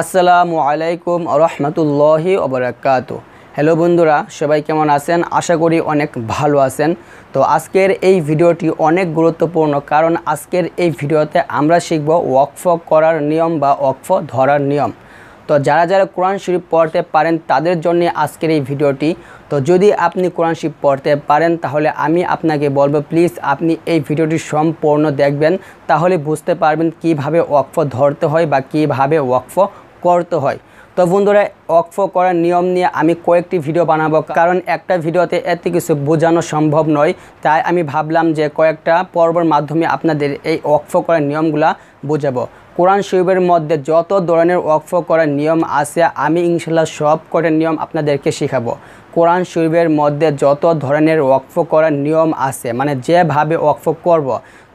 আসসালামু আলাইকুম রহমতুল্লাহি ওবরাকাত হ্যালো বন্ধুরা সবাই কেমন আছেন আশা করি অনেক ভালো আছেন তো আজকের এই ভিডিওটি অনেক গুরুত্বপূর্ণ কারণ আজকের এই ভিডিওতে আমরা শিখব ওয়াকফ করার নিয়ম বা ওয়াকফ ধরার নিয়ম তো যারা যারা কোরআন শরীফ পড়তে পারেন তাদের জন্য আজকের এই ভিডিওটি তো যদি আপনি কোরআন শরীফ পড়তে পারেন তাহলে আমি আপনাকে বলবো প্লিজ আপনি এই ভিডিওটি সম্পূর্ণ দেখবেন তাহলে বুঝতে পারবেন কিভাবে ওয়াকফ ধরতে হয় বা কিভাবে ওয়াকফ করতে হয় তো বন্ধুরা অক্ফ করার নিয়ম নিয়ে আমি কয়েকটি ভিডিও বানাবো কারণ একটা ভিডিওতে এত কিছু বোঝানো সম্ভব নয় তাই আমি ভাবলাম যে কয়েকটা পর্বর মাধ্যমে আপনাদের এই অক্ফ করার নিয়মগুলা বোঝাবো কোরআন শিবের মধ্যে যত ধরনের অক্ফ করার নিয়ম আছে আমি ইনশাল্লাহ সব করে নিয়ম আপনাদেরকে শেখাবো কোরআন শরীফের মধ্যে যত ধরনের ওয়াকফ করার নিয়ম আছে মানে যেভাবে ওয়াকফ করব।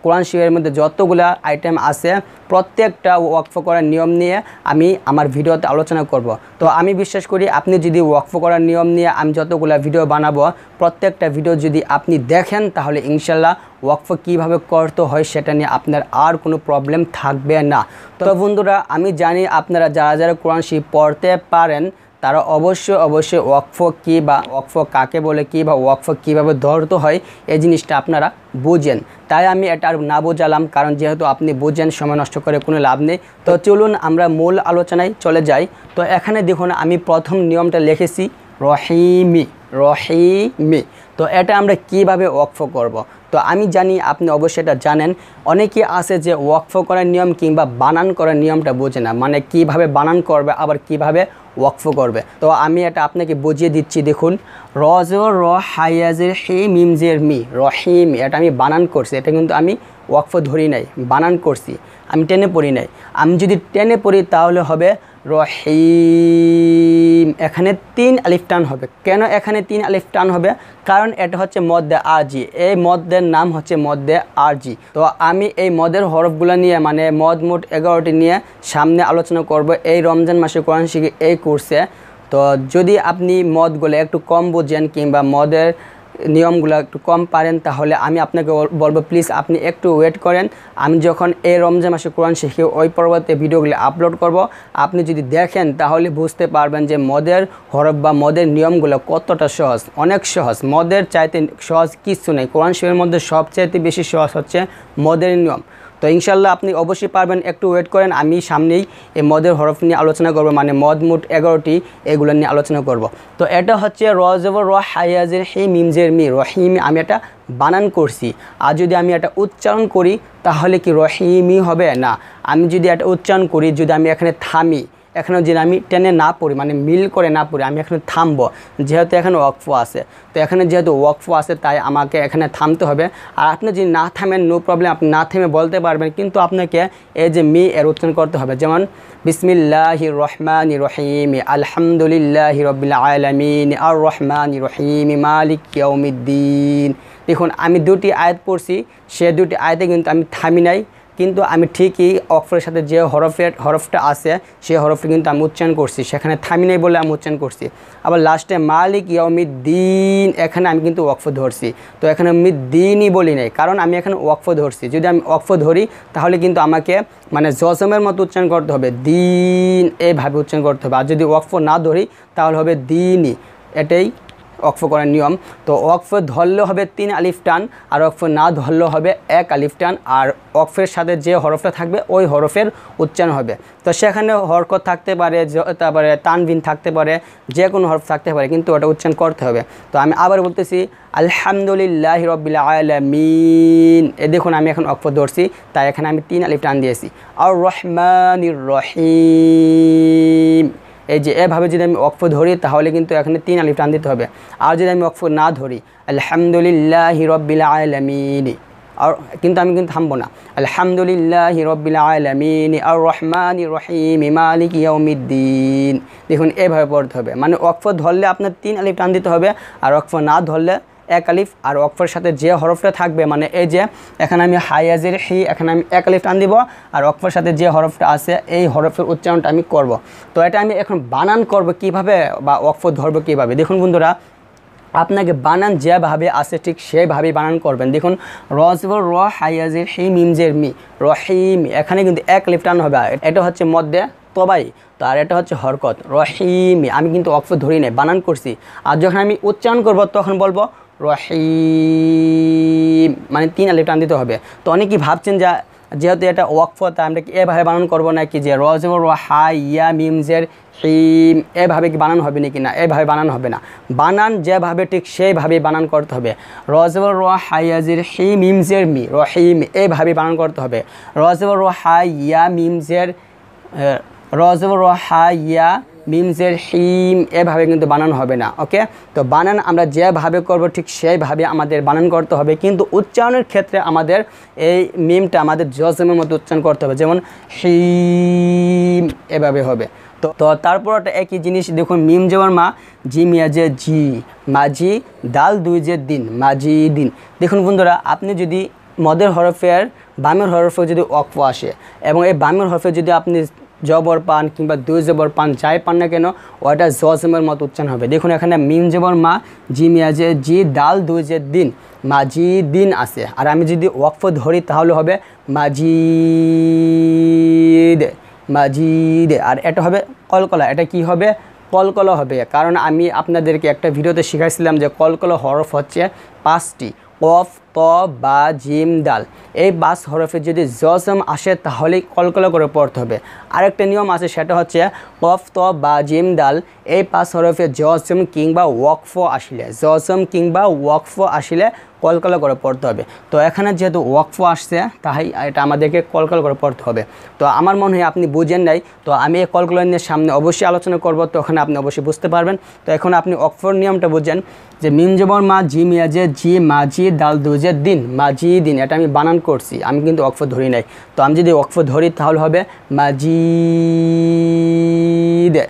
কোরআন শিবের মধ্যে যতগুলা আইটেম আছে প্রত্যেকটা ওয়াকফ করার নিয়ম নিয়ে আমি আমার ভিডিওতে আলোচনা করব তো আমি বিশ্বাস করি আপনি যদি ওয়াকফ করার নিয়ম নিয়ে আমি যতগুলা ভিডিও বানাবো প্রত্যেকটা ভিডিও যদি আপনি দেখেন তাহলে ইনশাল্লাহ ওয়াকফ কীভাবে করতে হয় সেটা নিয়ে আপনার আর কোনো প্রবলেম থাকবে না তো বন্ধুরা আমি জানি আপনারা যারা যারা কোরআন শিব পড়তে পারেন তারা অবশ্যই অবশ্যই ওয়াকফ কি বা ওয়াকফ কাকে বলে কি বা ওয়াকফ কিভাবে ধরত হয় এই জিনিসটা আপনারা বুঝেন তাই আমি এটা আর না বোঝালাম কারণ যেহেতু আপনি বোঝেন সময় নষ্ট করে কোনো লাভ নেই তো চলুন আমরা মূল আলোচনায় চলে যাই তো এখানে দেখুন আমি প্রথম নিয়মটা লিখেছি রহিমি রহিমি তো এটা আমরা কিভাবে ওয়াকফ করব। তো আমি জানি আপনি অবশ্যই এটা জানেন অনেকে আছে যে ওয়াকফ করার নিয়ম কিংবা বানান করার নিয়মটা বোঝে না মানে কিভাবে বানান করবে আবার কিভাবে ওয়াকফ করবে তো আমি এটা আপনাকে বুঝিয়ে দিচ্ছি দেখুন রজ র হাইয়াজের হে মিমজের মি রহিম এটা আমি বানান করছি এটা কিন্তু আমি ওয়াকফ ধরি নাই বানান করছি আমি টেনে পড়ি নাই আমি যদি টেনে পড়ি তাহলে হবে রহিম এখানে তিন আলিফ টান হবে কেন এখানে তিন আলিফ টান হবে কারণ এটা হচ্ছে মদ্যে আরজি এই মদ্যের নাম হচ্ছে মদ্যে আরজি তো আমি এই মদের হরফগুলো নিয়ে মানে মদ মোট এগারোটি নিয়ে সামনে আলোচনা করব এই রমজান মাসে কোরআন শিখে এই কোর্সে তো যদি আপনি মদগুলো একটু কম বোঝেন কিংবা মদের নিয়মগুলো একটু কম পারেন তাহলে আমি আপনাকে বলবো প্লিজ আপনি একটু ওয়েট করেন আমি যখন এই রমজান মাসে কোরআন শিখে ওই পর্বতে ভিডিওগুলো আপলোড করব আপনি যদি দেখেন তাহলে বুঝতে পারবেন যে মদের হরফ বা মদের নিয়মগুলো কতটা সহজ অনেক সহজ মদের চাইতে সহজ কিছু নেই কোরআন শিবের মধ্যে সবচাইতে বেশি সহজ হচ্ছে মদের নিয়ম তো ইনশাল্লাহ আপনি অবশ্যই পারবেন একটু ওয়েট করেন আমি সামনেই এই মদের হরফ নিয়ে আলোচনা করব মানে মদ মুট এগারোটি এগুলো নিয়ে আলোচনা করব তো এটা হচ্ছে র র হাইয়াজের হে মিমজের মি রহিম আমি এটা বানান করছি আর যদি আমি এটা উচ্চারণ করি তাহলে কি রহিমই হবে না আমি যদি এটা উচ্চারণ করি যদি আমি এখানে থামি এখানে যে আমি টেনে না পড়ি মানে মিল করে না পড়ি আমি এখানে থামবো যেহেতু এখানে ওয়াকফ আছে তো এখানে যেহেতু ওয়াকফ আছে তাই আমাকে এখানে থামতে হবে আর আপনি যদি না থামেন নো প্রবলেম আপনি না থেমে বলতে পারবেন কিন্তু আপনাকে এই যে মি এর উচ্চারণ করতে হবে যেমন বিসমিল্লাহি রহমান রহিম আলহামদুলিল্লাহ রবিল আলমিন আর রহমান রহিম মালিক কেউমিদ্দিন দেখুন আমি দুটি আয়াত পড়ছি সে দুটি আয়াতে কিন্তু আমি থামি নাই কিন্তু আমি ঠিকই অক্ষরের সাথে যে হরফের হরফটা আছে সেই হরফটি কিন্তু আমি উচ্চারণ করছি সেখানে থামি নেই বলে আমি উচ্চারণ করছি আবার লাস্টে মালিক ইয়মিদ দিন এখানে আমি কিন্তু অক্ফ ধরছি তো এখানে আমি দিনই বলি নাই কারণ আমি এখানে অক্ফ ধরছি যদি আমি অক্ফ ধরি তাহলে কিন্তু আমাকে মানে জজমের মতো উচ্চারণ করতে হবে দিন এভাবে উচ্চারণ করতে হবে আর যদি অক্ফ না ধরি তাহলে হবে দিনই এটাই অক্ফ করার নিয়ম তো অক্ফ ধরলে হবে তিন আলিফ টান আর অক্ফ না ধরলে হবে এক আলিফ টান আর অক্ফের সাথে যে হরফটা থাকবে ওই হরফের উচ্চারণ হবে তো সেখানে হরকত থাকতে পারে তারপরে তানবিন থাকতে পারে যে কোনো হরফ থাকতে পারে কিন্তু ওটা উচ্চারণ করতে হবে তো আমি আবার বলতেছি আলহামদুলিল্লাহ রবিল আলমিন এ দেখুন আমি এখন অক্ফ ধরছি তাই এখানে আমি তিন আলিফ টান দিয়েছি আর রহমানির রহিম এই যে এভাবে যদি আমি অক্ফ ধরি তাহলে কিন্তু এখানে তিন আলিফ টান দিতে হবে আর যদি আমি অক্ফ না ধরি আলহামদুলিল্লাহ হিরবিল্লা আলমিনী আর কিন্তু আমি কিন্তু থামবো না আলহামদুলিল্লাহ হিরবিল্লা আলমিনী আর রহমান রহিম ইমালিক ইয়মিদ্দিন দেখুন এভাবে পড়তে হবে মানে অক্ফ ধরলে আপনার তিন আলিফ টান দিতে হবে আর অক্ফ না ধরলে এক আলিফ আর ওয়াকফের সাথে যে হরফটা থাকবে মানে এই যে এখানে আমি হাইয়াজের হি এখানে আমি এক আলিফ টান দিব আর ওয়াকফের সাথে যে হরফটা আছে এই হরফের উচ্চারণটা আমি করব তো এটা আমি এখন বানান করব কিভাবে বা ওয়াকফ ধরবো কীভাবে দেখুন বন্ধুরা আপনাকে বানান যেভাবে আছে ঠিক সেভাবেই বানান করবেন দেখুন রজবর র হাইয়াজির হি মিমজের মি রহিম এখানে কিন্তু এক টান হবে এটা হচ্ছে মধ্যে তবাই তো আর এটা হচ্ছে হরকত রহিম আমি কিন্তু অক্ষ ধরি নাই বানান করছি আর যখন আমি উচ্চারণ করব তখন বলবো রহিম মানে তিন আলিফ টান দিতে হবে তো অনেকেই ভাবছেন যা যেহেতু এটা ওয়াকফ তা আমরা কি এভাবে বানান করবো নাকি যে রজ রহা ইয়া মিমজের হিম এভাবে কি বানান হবে নাকি না এভাবে বানান হবে না বানান যেভাবে ঠিক সেইভাবে বানান করতে হবে রজবর র হাইয়াজির হি মিমজের মি রহিম এভাবে বানান করতে হবে রজবর রহা ইয়া মিমজের রজবর রহা ইয়া মিমসের হিম এভাবে কিন্তু বানান হবে না ওকে তো বানান আমরা যেভাবে করব ঠিক সেইভাবে আমাদের বানান করতে হবে কিন্তু উচ্চারণের ক্ষেত্রে আমাদের এই মিমটা আমাদের জজমের মতো উচ্চারণ করতে হবে যেমন হিম এভাবে হবে তো তো তারপর একটা একই জিনিস দেখুন মিম যেমন মা জি মিয়া যে জি মাঝি দাল দুই যে দিন মাঝি দিন দেখুন বন্ধুরা আপনি যদি মদের হরফের বামের হরফে যদি অক্ফ আসে এবং এই বামের হরফে যদি আপনি জবর পান কিংবা দুই জবর পান যাই পান না কেন ওটা জজমের মতো উচ্চারণ হবে দেখুন এখানে মিম জবর মা জি মিয়াজে জি ডাল দুই জের দিন মাজি দিন আছে আর আমি যদি ওয়াকফ ধরি তাহলে হবে দে মাজিদ দে আর এটা হবে কলকলা এটা কি হবে কলকলা হবে কারণ আমি আপনাদেরকে একটা ভিডিওতে শিখাইছিলাম যে কলকলা হরফ হচ্ছে পাঁচটি কফ ত বা জিম ডাল এই বাস হরফে যদি জসম আসে তাহলেই কলকল করে পড়তে হবে আরেকটা নিয়ম আছে সেটা হচ্ছে কফ ত বা জিম ডাল এই পাস হরফে জসম কিংবা ওয়াকফ আসলে জসম কিংবা ওয়াকফ আসলে কলকালা করে পড়তে হবে তো এখানে যেহেতু ওয়াকফ আসছে তাই এটা আমাদেরকে কলকালা করে পড়তে হবে তো আমার মনে হয় আপনি বুঝেন নাই তো আমি এই কলকালা নিয়ে সামনে অবশ্যই আলোচনা করব তো ওখানে আপনি অবশ্যই বুঝতে পারবেন তো এখন আপনি ওয়াকফর নিয়মটা বুঝেন যে মিম জবর মা জি মিয়াজে জি মা জি দাল দুজে দিন মা জি দিন এটা আমি বানান করছি আমি কিন্তু ওয়াকফ ধরি নাই তো আমি যদি ওয়াকফ ধরি তাহলে হবে মা জি দে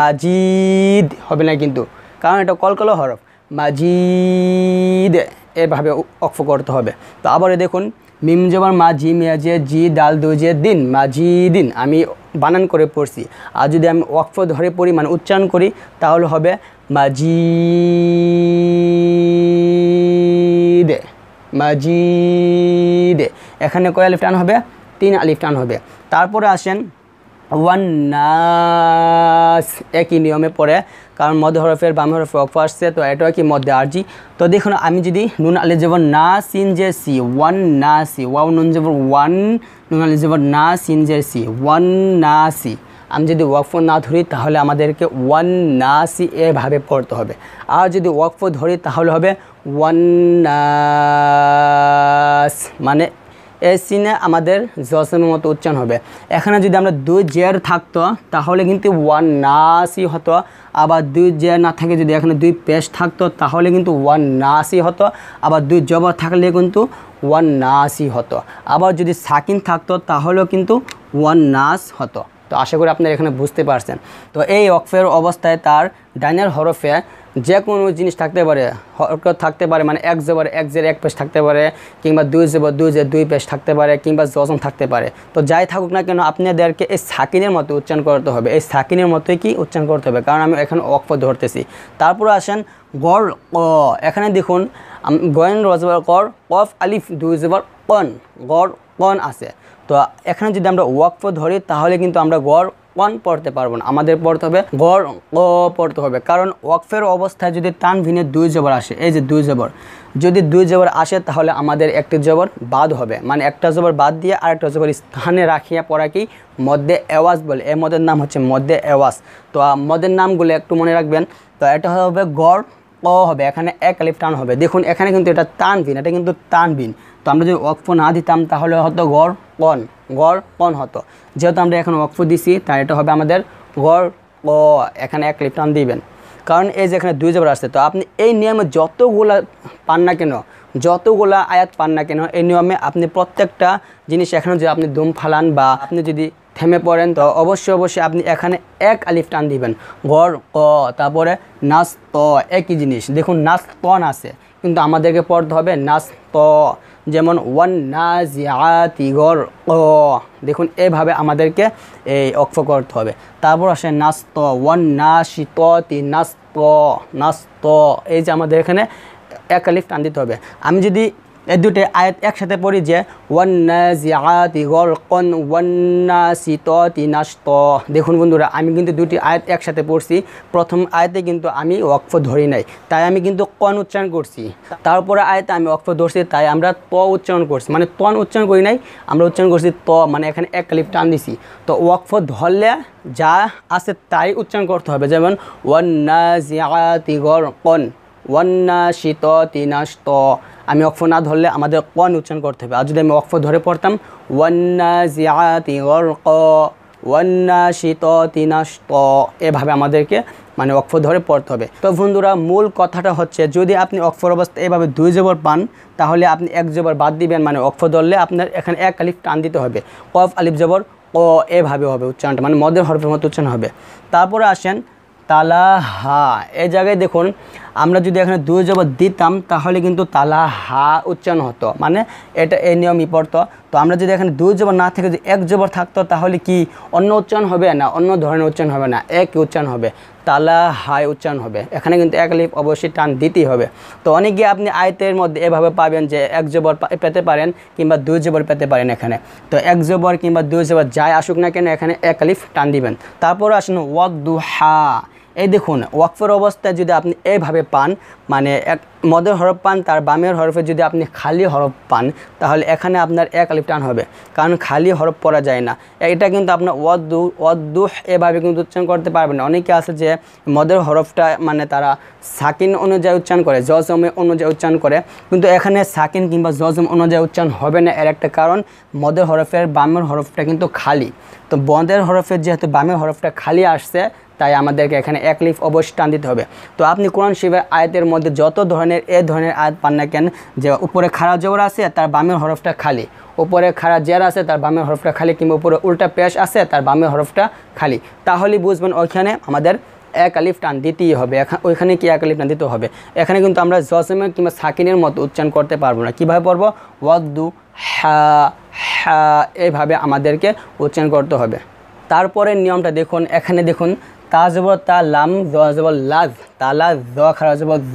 মাজিদ হবে না কিন্তু কারণ এটা কলকল হরফ মাজিদ এভাবে অক্ষ করতে হবে তো আবারে দেখুন মিম জবর মা জি মেয়াজে জি ডাল দুজে দিন মা জি দিন আমি বানান করে পড়ছি আর যদি আমি অক্ষ ধরে পড়ি মানে উচ্চারণ করি তাহলে হবে মা জি দে মা জি দে এখানে কয় আলিফ টান হবে তিন আলিফ টান হবে তারপরে আসেন ওয়ান্নাস একই নিয়মে পড়ে কারণ মধ্য হরফের বাম হরফে অক্ষ আসছে তো এটাও কি মধ্যে আরজি তো দেখুন আমি যদি নুন আলি যেমন না সিন জে সি ওয়ান না সি ওয়াও নুন যেমন ওয়ান নুন আলি যেমন না সিন জে সি ওয়ান না সি আমি যদি ওয়াকফ না ধরি তাহলে আমাদেরকে ওয়ান না সি এভাবে পড়তে হবে আর যদি ওয়াকফ ধরি তাহলে হবে ওয়ান মানে এই সিনে আমাদের জসমের মতো উচ্চারণ হবে এখানে যদি আমরা দুই জের থাকতো তাহলে কিন্তু ওয়ান নাসি হতো আবার দুই জের না থাকে যদি এখানে দুই পেশ থাকতো তাহলে কিন্তু ওয়ান নাসি হতো আবার দুই জব থাকলে কিন্তু ওয়ান নাসি হতো আবার যদি সাকিন থাকতো তাহলেও কিন্তু ওয়ান নাস হতো তো আশা করি আপনারা এখানে বুঝতে পারছেন তো এই অক্ষের অবস্থায় তার ডাইনের হরফে যে কোনো জিনিস থাকতে পারে হরকত থাকতে পারে মানে এক জবর এক জের এক পেশ থাকতে পারে কিংবা দুই জবর দুই জের দুই পেশ থাকতে পারে কিংবা জজন থাকতে পারে তো যাই থাকুক না কেন আপনাদেরকে এই সাকিনের মতো উচ্চারণ করতে হবে এই সাকিনের মতোই কি উচ্চারণ করতে হবে কারণ আমি এখন অক্ষ ধরতেছি তারপরে আসেন গড় ক এখানে দেখুন গয়েন রজবর কর কফ আলিফ দুই জবর কন গড় কন আছে তো এখানে যদি আমরা ফো ধরি তাহলে কিন্তু আমরা গড় ওয়ান পড়তে পারবো না আমাদের পড়তে হবে গড় ও পড়তে হবে কারণ ওয়াকফের অবস্থায় যদি টান ভিনে দুই জবর আসে এই যে দুই জবর যদি দুই জবর আসে তাহলে আমাদের একটি জবর বাদ হবে মানে একটা জবর বাদ দিয়ে আর একটা জবর স্থানে রাখিয়া পড়াকেই মধ্যে অ্যাওয়াজ বলে এ মদের নাম হচ্ছে মধ্যে অ্যাওয়াজ তো মদের নামগুলো একটু মনে রাখবেন তো এটা হবে গড় ও হবে এখানে এক আলিফ টান হবে দেখুন এখানে কিন্তু এটা টান ভিন এটা কিন্তু টান ভিন তো আমরা যদি ওয়াকফ না দিতাম তাহলে হতো গড় কন গড় কন হতো যেহেতু আমরা এখন ওয়াকফ দিছি তাই এটা হবে আমাদের গড় ক এখানে এক লিপটান দিবেন কারণ এই যে এখানে দুই জবর আসছে তো আপনি এই নিয়মে যতগুলা পান না কেন যতগুলা আয়াত পান না কেন এই নিয়মে আপনি প্রত্যেকটা জিনিস এখানে যদি আপনি দুম ফালান বা আপনি যদি থেমে পড়েন তো অবশ্যই অবশ্যই আপনি এখানে এক আলিফ টান দিবেন গড় ক তারপরে নাচ ত একই জিনিস দেখুন নাস তন আছে কিন্তু আমাদেরকে পড়তে হবে নাচ ত যেমন ওয়ান নাজিয়াতি গর ও দেখুন এভাবে আমাদেরকে এই অক্ষ করতে হবে তারপর আসে নাস্ত ওয়ান নাশিতি নাস্ত নাস্ত এই যে আমাদের এখানে এক আলিফ টান দিতে হবে আমি যদি এই দুটি আয়াত একসাথে পড়ি যে দেখুন বন্ধুরা আমি কিন্তু দুটি আয়াত একসাথে পড়ছি প্রথম আয়তে কিন্তু আমি অক্ষ ধরি নাই তাই আমি কিন্তু কন উচ্চারণ করছি তারপরে আয়তে আমি অক্ষ ধরছি তাই আমরা ত উচ্চারণ করছি মানে তন উচ্চারণ করি নাই আমরা উচ্চারণ করছি ত মানে এখানে এক কালিপ টান দিছি তো অক্ষ ধরলে যা আছে তাই উচ্চারণ করতে হবে যেমন ওয়ান্নাজিআতি গলকন ওয়ান্না শীত তিনাস্ত আমি অক্ফ না ধরলে আমাদের কন উচ্চারণ করতে হবে আর যদি আমি অক্ফ ধরে পড়তাম ওয়ান্না জিয়াতি ক ওয়ান্না শীত তিনাস্ত এভাবে আমাদেরকে মানে অক্ষ ধরে পড়তে হবে তো বন্ধুরা মূল কথাটা হচ্ছে যদি আপনি অক্ফর অবস্থা এভাবে দুই জবর পান তাহলে আপনি এক জবর বাদ দিবেন মানে অক্ফ ধরলে আপনার এখানে এক আলিফ টান দিতে হবে কফ আলিফ জবর ও এভাবে হবে উচ্চারণটা মানে মদের হরফের মতো উচ্চারণ হবে তারপরে আসেন তালাহা এই জায়গায় দেখুন আমরা যদি এখানে দুই জবাব দিতাম তাহলে কিন্তু তালা হা উচ্চারণ হতো মানে এটা এই নিয়মই পড়তো তো আমরা যদি এখানে দুই জবর না থেকে যদি এক জবর থাকতো তাহলে কি অন্য উচ্চারণ হবে না অন্য ধরনের উচ্চারণ হবে না এক উচ্চারণ হবে তালা হায় উচ্চারণ হবে এখানে কিন্তু এক লিপ অবশ্যই টান দিতেই হবে তো অনেকে আপনি আয়তের মধ্যে এভাবে পাবেন যে এক জবর পেতে পারেন কিংবা দুই জবর পেতে পারেন এখানে তো এক জবর কিংবা দুই জবর যাই আসুক না কেন এখানে এক লিফ টান দিবেন তারপর আসুন ওয়াদ হা এই দেখুন ওয়াকফের অবস্থায় যদি আপনি এইভাবে পান মানে এক মদের হরফ পান তার বামের হরফে যদি আপনি খালি হরফ পান তাহলে এখানে আপনার এক আলিফ টান হবে কারণ খালি হরফ পরা যায় না এটা কিন্তু আপনার অদ্দু অদ্দুহ এভাবে কিন্তু উচ্চারণ করতে পারবেন অনেকে আছে যে মদের হরফটা মানে তারা সাকিন অনুযায়ী উচ্চারণ করে জজম অনুযায়ী উচ্চারণ করে কিন্তু এখানে সাকিন কিংবা জজম অনুযায়ী উচ্চারণ হবে না এর একটা কারণ মদের হরফের বামের হরফটা কিন্তু খালি তো বদের হরফের যেহেতু বামের হরফটা খালি আসছে তাই আমাদেরকে এখানে এক লিফ অবশ্যই টান দিতে হবে তো আপনি কোরআন শিবের আয়াতের মধ্যে যত ধরনের এ ধরনের আয়াত পান না কেন যে উপরে খারাপ জোর আছে তার বামের হরফটা খালি উপরে খারা জের আছে তার বামের হরফটা খালি কিংবা উপরে উল্টা পেশ আছে তার বামের হরফটা খালি তাহলে বুঝবেন ওইখানে আমাদের এক আলিফ টান দিতেই হবে ওইখানে কি এক আলিফ টান দিতে হবে এখানে কিন্তু আমরা জসেমে কিংবা সাকিনের মতো উচ্চারণ করতে পারবো না কীভাবে পড়বো ওয়াদু হ্যা হ্যা এইভাবে আমাদেরকে উচ্চারণ করতে হবে তারপরে নিয়মটা দেখুন এখানে দেখুন তা যাব তা লাম জ যাব লাজ তালা জ খারা যাব জ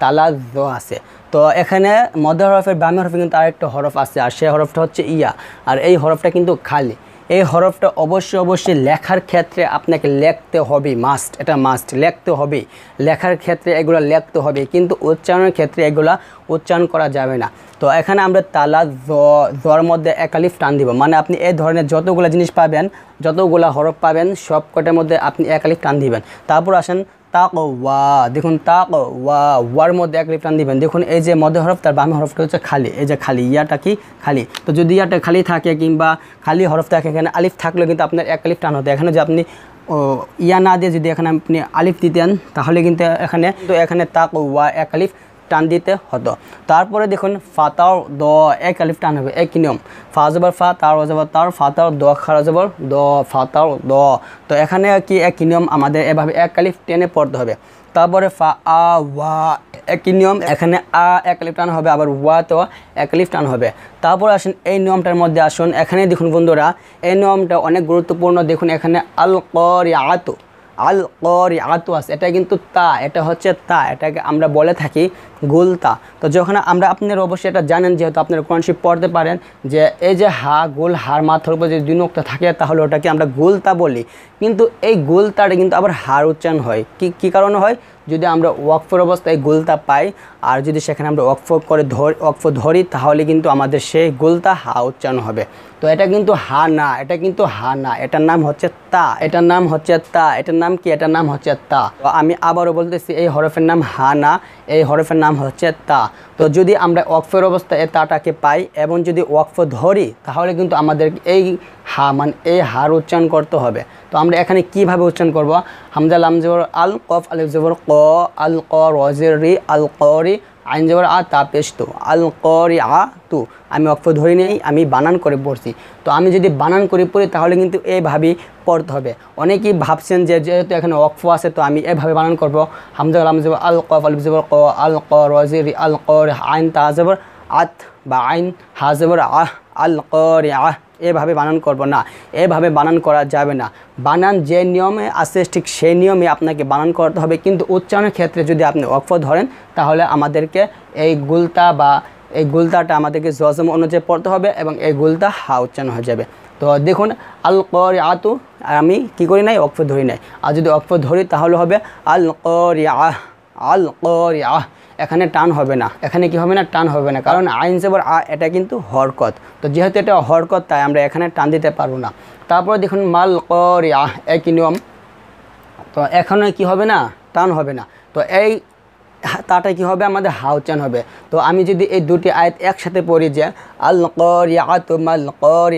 তালা জ আছে তো এখানে মধ্য হরফের বামে হরফে কিন্তু আরেকটা হরফ আছে আর সেই হরফটা হচ্ছে ইয়া আর এই হরফটা কিন্তু খালি এই হরফটা অবশ্যই অবশ্যই লেখার ক্ষেত্রে আপনাকে লেখতে হবে মাস্ট এটা মাস্ট লেখতে হবে লেখার ক্ষেত্রে এগুলো লেখতে হবে কিন্তু উচ্চারণের ক্ষেত্রে এগুলা উচ্চারণ করা যাবে না তো এখানে আমরা তালা জর মধ্যে একালিফ টান দিব মানে আপনি এই ধরনের যতগুলো জিনিস পাবেন যতগুলো হরফ পাবেন সব কটার মধ্যে আপনি একালিফ টান দিবেন তারপর আসেন তাক ওয়া দেখুন তাক ওয়া ওয়ার মধ্যে এক রিপ্টান দিবেন দেখুন এই যে মধ্য হরফ তার বাম হরফটা হচ্ছে খালি এই যে খালি ইয়াটা কি খালি তো যদি ইয়াটা খালি থাকে কিংবা খালি হরফ থাকে এখানে আলিফ থাকলে কিন্তু আপনার এক আলিফ টান হতো এখানে যে আপনি ও ইয়া না দিয়ে যদি এখানে আপনি আলিফ দিতেন তাহলে কিন্তু এখানে তো এখানে তাক ওয়া এক আলিফ টান দিতে হতো তারপরে দেখুন ফাতাও দ এক আলিফ টান হবে একই নিয়ম ফা যাবার ফা তার যাবার তার ফাতাও দ খারা যাবার দ ফাতাও দ তো এখানে কি একই নিয়ম আমাদের এভাবে এক আলিফ টেনে পড়তে হবে তারপরে ফা আ ওয়া একই নিয়ম এখানে আ এক আলিফ টান হবে আবার ওয়া তো এক আলিফ টান হবে তারপরে আসুন এই নিয়মটার মধ্যে আসুন এখানে দেখুন বন্ধুরা এই নিয়মটা অনেক গুরুত্বপূর্ণ দেখুন এখানে আল করিয়াত আল করি আতুয়াস এটা কিন্তু তা এটা হচ্ছে তা এটাকে আমরা বলে থাকি গোলতা তো যখন আমরা আপনার অবশ্যই এটা জানেন যেহেতু আপনার কোরআনশিপ পড়তে পারেন যে এই যে হা গোল হার মাথার উপর যদি দুই নক্ত থাকে তাহলে ওটাকে আমরা গোলতা বলি কিন্তু এই গোলতাটা কিন্তু আবার হার উচ্চারণ হয় কি কী কারণে হয় যদি আমরা ওয়াকফোর অবস্থায় গোলতা পাই আর যদি সেখানে আমরা ফোর করে ধর ওয়াকফ ধরি তাহলে কিন্তু আমাদের সেই গোলতা হা উচ্চারণ হবে তো এটা কিন্তু হা না এটা কিন্তু হা না এটার নাম হচ্ছে তা এটার নাম হচ্ছে তা এটার নাম কি এটার নাম হচ্ছে তা তো আমি আবারও বলতেছি এই হরফের নাম হা না এই হরফের নাম হচ্ছে তা তো যদি আমরা ওয়াকফের অবস্থায় তাটাকে পাই এবং যদি ওয়াকফ ধরি তাহলে কিন্তু আমাদের এই হা মানে এই হার উচ্চারণ করতে হবে তো আমরা এখানে কিভাবে উচ্চারণ করব হামজা লাম জবর আল কফ আলিফ জবর ক আল ক রি আল করি আইন জবর আ তা পেশ আল করি আ তু আমি অক্ষ ধরি নেই আমি বানান করে পড়ছি তো আমি যদি বানান করে পড়ি তাহলে কিন্তু এইভাবেই পড়তে হবে অনেকেই ভাবছেন যে যেহেতু এখানে অক্ষ আছে তো আমি এভাবে বানান করবো হামজা লাম জবর আল কফ আলিফ জবর ক আল ক রি আল কর আইন তা জবর আত বা আইন হা জবর আহ আল করি আহ এভাবে বানান করব না এভাবে বানান করা যাবে না বানান যে নিয়মে আছে ঠিক সেই নিয়মে আপনাকে বানান করতে হবে কিন্তু উচ্চারণের ক্ষেত্রে যদি আপনি অক্ষ ধরেন তাহলে আমাদেরকে এই গুলতা বা এই গুলতাটা আমাদেরকে জজম অনুযায়ী পড়তে হবে এবং এই গুলতা হা উচ্চারণ হয়ে যাবে তো দেখুন আল কর আতু আমি কি করি নাই অক্ষ ধরি নাই আর যদি অক্ষ ধরি তাহলে হবে আল কর আহ আল কর আহ এখানে টান হবে না এখানে কি হবে না টান হবে না কারণ আইন সেবর আ এটা কিন্তু হরকত তো যেহেতু এটা হরকত তাই আমরা এখানে টান দিতে পারবো না তারপরে দেখুন মাল কর আহ একই নিয়ম তো এখানে কি হবে না টান হবে না তো এই তাটা কি হবে আমাদের হাউচান হবে তো আমি যদি এই দুটি আয়াত একসাথে পড়ি যে আল করিয়া তোমাল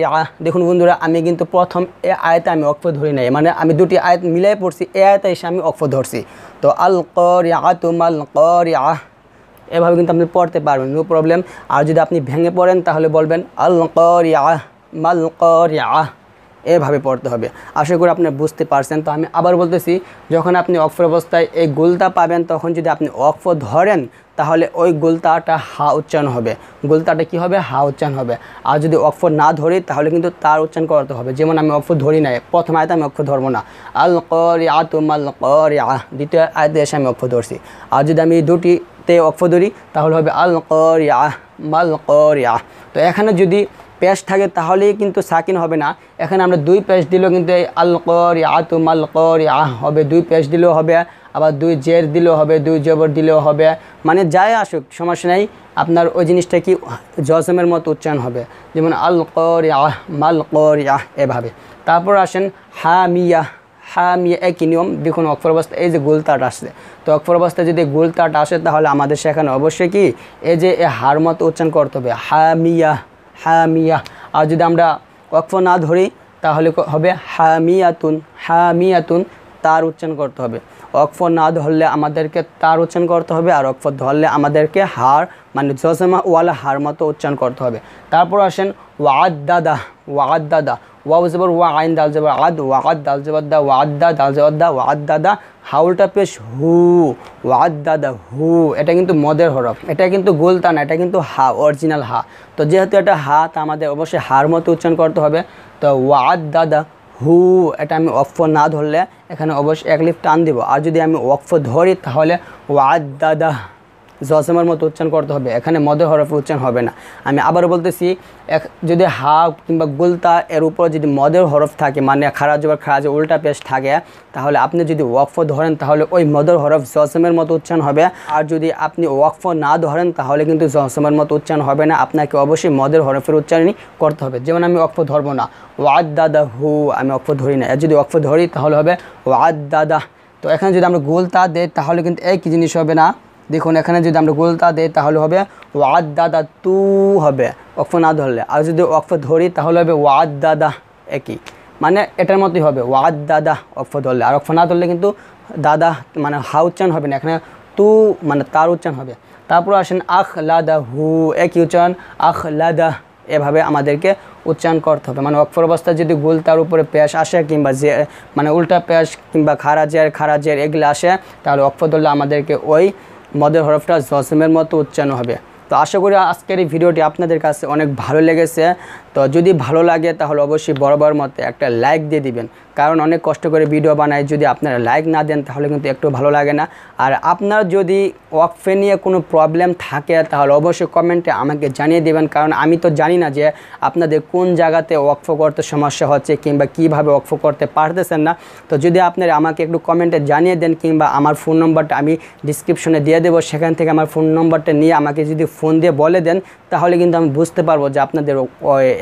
ইয়া দেখুন বন্ধুরা আমি কিন্তু প্রথম এ আয়তে আমি অক্ষ ধরি নাই মানে আমি দুটি আয়াত মিলাই পড়ছি এ আয়তে এসে আমি অক্ষ ধরছি তো আল করিয়া তোমাল ইয়া এভাবে কিন্তু আপনি পড়তে পারবেন নো প্রবলেম আর যদি আপনি ভেঙে পড়েন তাহলে বলবেন আল ইয়া মাল ইয়া এভাবে পড়তে হবে আশা করি আপনি বুঝতে পারছেন তো আমি আবার বলতেছি যখন আপনি অক্ষর অবস্থায় এই গুলতা পাবেন তখন যদি আপনি অক্ষ ধরেন তাহলে ওই গুলতাটা হা উচ্চারণ হবে গুলতাটা কি হবে হা উচ্চারণ হবে আর যদি অক্ষ না ধরি তাহলে কিন্তু তার উচ্চারণ করতে হবে যেমন আমি অক্ষ ধরি নাই প্রথম আয়তে আমি অক্ষ ধরবো না আল করিয়া তুমাল ইয়া দ্বিতীয় আয়তে এসে আমি অক্ষ ধরছি আর যদি আমি দুটিতে অক্ষ ধরি তাহলে হবে আল ইয়া মাল ইয়া তো এখানে যদি পেশ থাকে তাহলেই কিন্তু সাকিন হবে না এখানে আমরা দুই পেশ দিলেও কিন্তু এই আল কর আতু মাল কর আহ হবে দুই পেশ দিলেও হবে আবার দুই জের দিলেও হবে দুই জবর দিলেও হবে মানে যাই আসুক সমস্যা নেই আপনার ওই জিনিসটা কি জজমের মতো উচ্চারণ হবে যেমন আল কর আহ মাল কর আহ এভাবে তারপর আসেন হা মিয়া হা মিয়া একই নিয়ম দেখুন অক্ষর অবস্থা এই যে গোলতাট আসছে তো অক্ষর অবস্থায় যদি গোলতাট আসে তাহলে আমাদের সেখানে অবশ্যই কি এই যে এ হার মতো উচ্চারণ করতে হবে হা মিয়া হামিয়া আর যদি আমরা অক্ষ না ধরি তাহলে হবে হামিয়াতুন হামিয়াতুন তার উচ্চারণ করতে হবে অক্ষ না ধরলে আমাদেরকে তার উচ্চারণ করতে হবে আর অক্ষ ধরলে আমাদেরকে হার মানে জসেমা ওয়ালা হার মতো উচ্চারণ করতে হবে তারপর আসেন ওয়াদ দাদা ওয়াদ দাদা ওয়া জবর ওয়া আইন দাল জবর আদ ওয়াকাদ দাল জবর দা দা দাল জবর দা দা হাউলটা পেশ হু দা হু এটা কিন্তু মদের হরফ এটা কিন্তু গোলতা না এটা কিন্তু হা অরিজিনাল হা তো যেহেতু এটা হা তা আমাদের অবশ্যই হার মতো উচ্চারণ করতে হবে তো দা হু এটা আমি অক্ফ না ধরলে এখানে অবশ্যই এক লিফ টান দিব আর যদি আমি অক্ফ ধরি তাহলে দা জসেমার মতো উচ্চারণ করতে হবে এখানে মদে হরফে উচ্চারণ হবে না আমি আবার বলতেছি এক যদি হা কিংবা গুলতা এর উপর যদি মদের হরফ থাকে মানে খারাপ জোবার খারাপ যে উল্টা পেশ থাকে তাহলে আপনি যদি ওয়াকফ ধরেন তাহলে ওই মদের হরফ জসেমের মতো উচ্চারণ হবে আর যদি আপনি ওয়াকফ না ধরেন তাহলে কিন্তু জসেমের মতো উচ্চারণ হবে না আপনাকে অবশ্যই মদের হরফের উচ্চারণই করতে হবে যেমন আমি ওয়াকফ ধরবো না ওয়াদ দাদা হু আমি ওয়াকফ ধরি না যদি ওয়াকফ ধরি তাহলে হবে ওয়াদ দাদা তো এখানে যদি আমরা গোল তা দেয় তাহলে কিন্তু একই জিনিস হবে না দেখুন এখানে যদি আমরা গোলতা দেই তাহলে হবে ওয়াদ দাদা তু হবে অক্ফ না ধরলে আর যদি অক্ষ ধরি তাহলে হবে ওয়াদ দাদা একই মানে এটার মতোই হবে ওয়াদ দাদা অক্ষ ধরলে আর অক্ফ না ধরলে কিন্তু দাদা মানে হা উচ্চারণ হবে না এখানে তু মানে তার উচ্চারণ হবে তারপর আসেন আখ লাদা হু একই উচ্চারণ আখ লাদা এভাবে আমাদেরকে উচ্চারণ করতে হবে মানে অক্ষর অবস্থায় যদি গোল তার উপরে পেঁয়াজ আসে কিংবা যে মানে উল্টা পেঁয়াজ কিংবা খারা জের খারা জের এগুলো আসে তাহলে অক্ষর ধরলে আমাদেরকে ওই মদের হরফটা জসমের মতো উচ্চারণ হবে তো আশা করি আজকের এই ভিডিওটি আপনাদের কাছে অনেক ভালো লেগেছে তো যদি ভালো লাগে তাহলে অবশ্যই বরাবর মতে একটা লাইক দিয়ে দিবেন কারণ অনেক কষ্ট করে ভিডিও বানায় যদি আপনারা লাইক না দেন তাহলে কিন্তু একটু ভালো লাগে না আর আপনার যদি ওয়াকফে নিয়ে কোনো প্রবলেম থাকে তাহলে অবশ্যই কমেন্টে আমাকে জানিয়ে দেবেন কারণ আমি তো জানি না যে আপনাদের কোন জায়গাতে ওয়াকফো করতে সমস্যা হচ্ছে কিংবা কিভাবে ওয়াকফো করতে পারতেছেন না তো যদি আপনারা আমাকে একটু কমেন্টে জানিয়ে দেন কিংবা আমার ফোন নম্বরটা আমি ডিসক্রিপশনে দিয়ে দেবো সেখান থেকে আমার ফোন নম্বরটা নিয়ে আমাকে যদি ফোন দিয়ে বলে দেন তাহলে কিন্তু আমি বুঝতে পারবো যে আপনাদের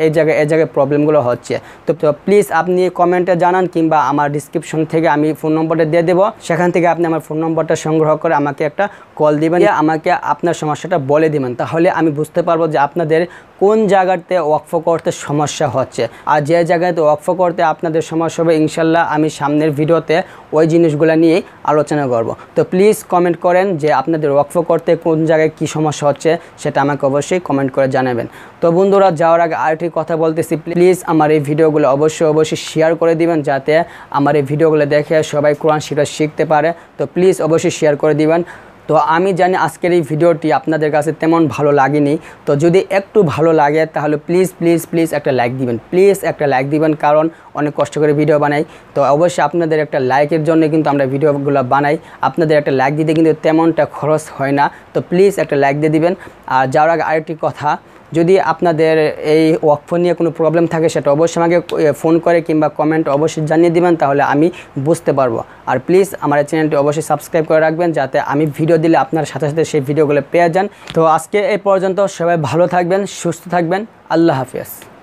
এই জায়গায় এই জায়গায় প্রবলেমগুলো হচ্ছে তো প্লিজ আপনি কমেন্টে জানান কিংবা আমার ডিসক্রিপশন থেকে আমি ফোন নম্বরটা দিয়ে দেবো সেখান থেকে আপনি আমার ফোন নম্বরটা সংগ্রহ করে আমাকে একটা কল দিবেন আমাকে আপনার সমস্যাটা বলে দিবেন তাহলে আমি বুঝতে পারবো যে আপনাদের কোন জায়গাতে ওয়াকফ করতে সমস্যা হচ্ছে আর যে জায়গাতে ওয়াকফ করতে আপনাদের সমস্যা হবে ইনশাল্লাহ আমি সামনের ভিডিওতে ওই জিনিসগুলো নিয়েই আলোচনা করব তো প্লিজ কমেন্ট করেন যে আপনাদের ওয়াকফ করতে কোন জায়গায় কি সমস্যা হচ্ছে সেটা আমাকে অবশ্যই কমেন্ট করে জানাবেন তো বন্ধুরা যাওয়ার আগে আরেকটি কথা বলতেছি প্লিজ আমার এই ভিডিওগুলো অবশ্যই অবশ্যই শেয়ার করে দিবেন যাতে আমার এই ভিডিওগুলো দেখে সবাই কোরআন শিখতে পারে তো প্লিজ অবশ্যই শেয়ার করে দিবেন তো আমি জানি আজকের এই ভিডিওটি আপনাদের কাছে তেমন ভালো লাগেনি তো যদি একটু ভালো লাগে তাহলে প্লিজ প্লিজ প্লিজ একটা লাইক দিবেন প্লিজ একটা লাইক দিবেন কারণ অনেক কষ্ট করে ভিডিও বানাই তো অবশ্যই আপনাদের একটা লাইকের জন্য কিন্তু আমরা ভিডিওগুলো বানাই আপনাদের একটা লাইক দিতে কিন্তু তেমনটা খরচ হয় না তো প্লিজ একটা লাইক দিয়ে দিবেন আর যাওয়ার আগে আরেকটি কথা যদি আপনাদের এই ওয়াকফ নিয়ে কোনো প্রবলেম থাকে সেটা অবশ্যই আমাকে ফোন করে কিংবা কমেন্ট অবশ্যই জানিয়ে দেবেন তাহলে আমি বুঝতে পারবো আর প্লিজ আমার চ্যানেলটি অবশ্যই সাবস্ক্রাইব করে রাখবেন যাতে আমি ভিডিও দিলে আপনার সাথে সাথে সেই ভিডিওগুলো পেয়ে যান তো আজকে এই পর্যন্ত সবাই ভালো থাকবেন সুস্থ থাকবেন আল্লাহ হাফিজ